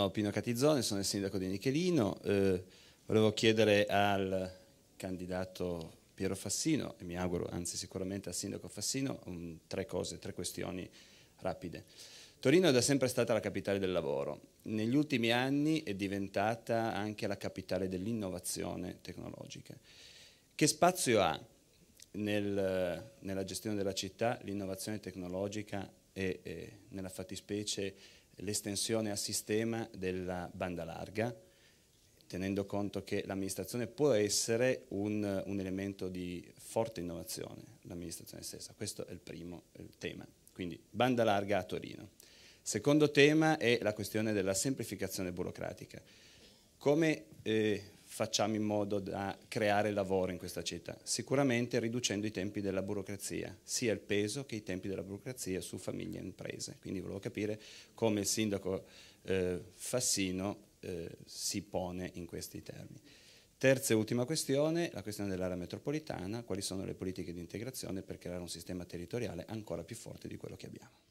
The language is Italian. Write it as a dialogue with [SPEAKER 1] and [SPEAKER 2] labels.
[SPEAKER 1] sono Pino Catizzone, sono il sindaco di Nichelino. Eh, volevo chiedere al candidato Piero Fassino, e mi auguro, anzi sicuramente al sindaco Fassino, um, tre cose, tre questioni rapide. Torino è da sempre stata la capitale del lavoro. Negli ultimi anni è diventata anche la capitale dell'innovazione tecnologica. Che spazio ha nel, nella gestione della città l'innovazione tecnologica e, e nella fattispecie l'estensione a sistema della banda larga, tenendo conto che l'amministrazione può essere un, un, elemento di forte innovazione, l'amministrazione stessa. Questo è il primo il tema, quindi banda larga a Torino. Secondo tema è la questione della semplificazione burocratica. Come eh, facciamo in modo da creare lavoro in questa città? Sicuramente riducendo i tempi della burocrazia, sia il peso che i tempi della burocrazia su famiglie e imprese. Quindi volevo capire come il sindaco eh, Fassino eh, si pone in questi termini. Terza e ultima questione, la questione dell'area metropolitana, quali sono le politiche di integrazione per creare un sistema territoriale ancora più forte di quello che abbiamo.